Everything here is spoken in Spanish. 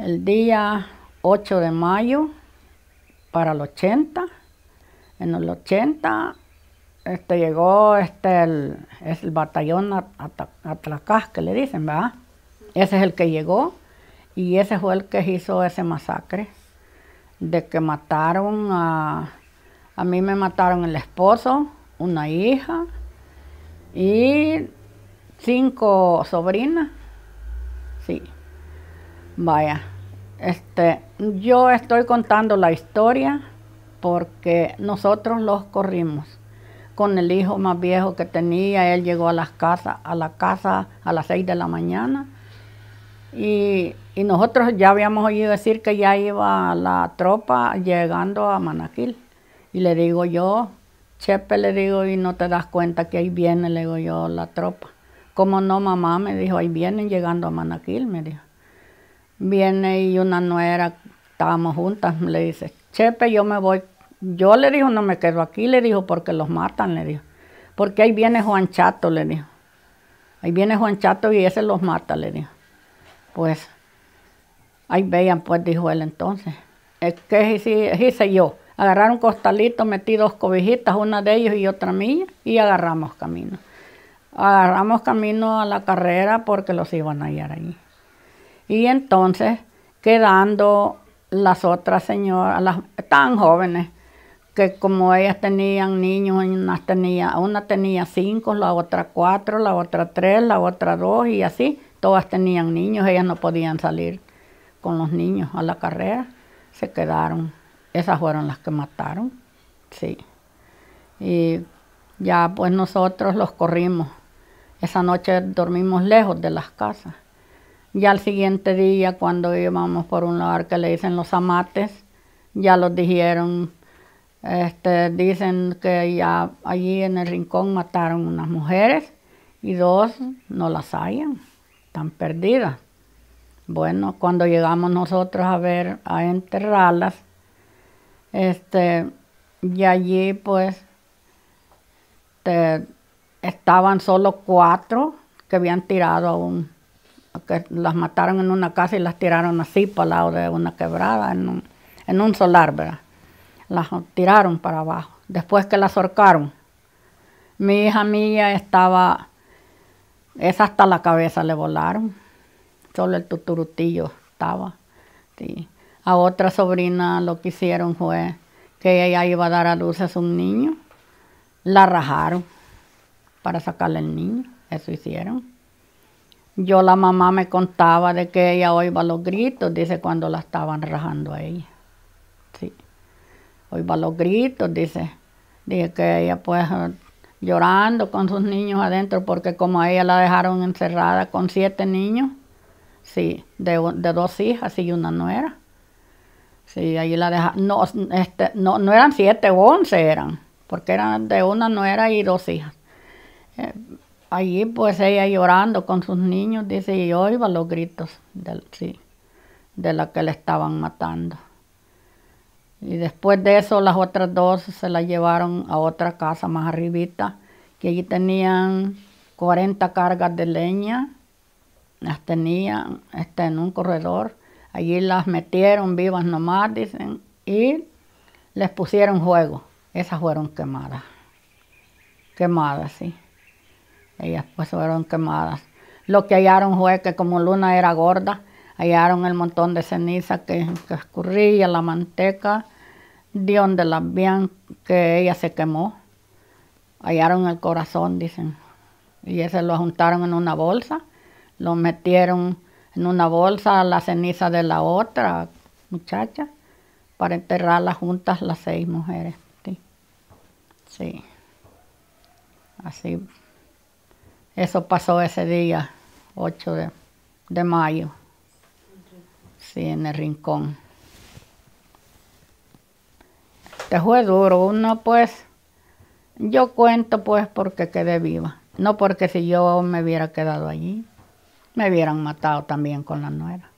el día 8 de mayo para el 80. En el 80 este, llegó este, el, es el batallón Atlacas, que le dicen, ¿verdad? Ese es el que llegó y ese fue el que hizo ese masacre, de que mataron a... A mí me mataron el esposo, una hija y cinco sobrinas. Sí. Vaya, este, yo estoy contando la historia porque nosotros los corrimos. Con el hijo más viejo que tenía, él llegó a las casas, a la casa a las seis de la mañana. Y, y nosotros ya habíamos oído decir que ya iba la tropa llegando a Manaquil. Y le digo yo, Chepe, le digo, y no te das cuenta que ahí viene, le digo yo, la tropa. Como no, mamá? Me dijo, ahí vienen llegando a Manaquil, me dijo. Viene y una nuera, estábamos juntas, le dice, Chepe, yo me voy. Yo le dijo, no me quedo aquí, le dijo, porque los matan, le dijo. Porque ahí viene Juan Chato, le dijo. Ahí viene Juan Chato y ese los mata, le dijo. Pues, ahí vean, pues, dijo él entonces. Es que hice yo. un costalito, metí dos cobijitas, una de ellos y otra mía, y agarramos camino. Agarramos camino a la carrera porque los iban a hallar ahí. Y entonces quedando las otras señoras, tan jóvenes, que como ellas tenían niños, tenía, una tenía cinco, la otra cuatro, la otra tres, la otra dos y así, todas tenían niños, ellas no podían salir con los niños a la carrera, se quedaron, esas fueron las que mataron, sí. Y ya pues nosotros los corrimos, esa noche dormimos lejos de las casas. Ya al siguiente día, cuando íbamos por un lugar que le dicen los amates, ya los dijeron, este, dicen que ya allí en el rincón mataron unas mujeres y dos no las hallan, están perdidas. Bueno, cuando llegamos nosotros a ver, a enterrarlas, este, y allí pues estaban solo cuatro que habían tirado a un que las mataron en una casa y las tiraron así para el lado de una quebrada, en un, en un solar, Las tiraron para abajo, después que las ahorcaron. Mi hija mía estaba, esa hasta la cabeza le volaron, solo el tuturutillo estaba. A otra sobrina lo que hicieron fue que ella iba a dar a luz a un niño, la rajaron para sacarle el niño, eso hicieron yo la mamá me contaba de que ella oía los gritos, dice, cuando la estaban rajando a ella. Sí. oía los gritos, dice. Dije que ella pues llorando con sus niños adentro, porque como a ella la dejaron encerrada con siete niños, sí, de, dos hijas y una nuera. Sí, ahí la dejaron, no, este, no, no eran siete, once eran, porque eran de una nuera y dos hijas. Eh, allí pues ella llorando con sus niños, dice, y yo los gritos sí, de la que le estaban matando. Y después de eso las otras dos se la llevaron a otra casa más arribita, que allí tenían 40 cargas de leña, las tenían este, en un corredor, allí las metieron vivas nomás, dicen, y les pusieron juego. Esas fueron quemadas, quemadas, sí. Ellas pues fueron quemadas. Lo que hallaron fue que como Luna era gorda, hallaron el montón de ceniza que, escurría, la manteca, de donde la habían que ella se quemó. Hallaron el corazón, dicen. Y ese lo juntaron en una bolsa, lo metieron en una bolsa la ceniza de la otra muchacha para enterrarlas juntas las seis mujeres. Sí. sí. Así eso pasó ese día, 8 de, mayo. Sí, en el rincón. Te este fue duro. Uno pues, yo cuento pues porque quedé viva. No porque si yo me hubiera quedado allí, me hubieran matado también con la nuera.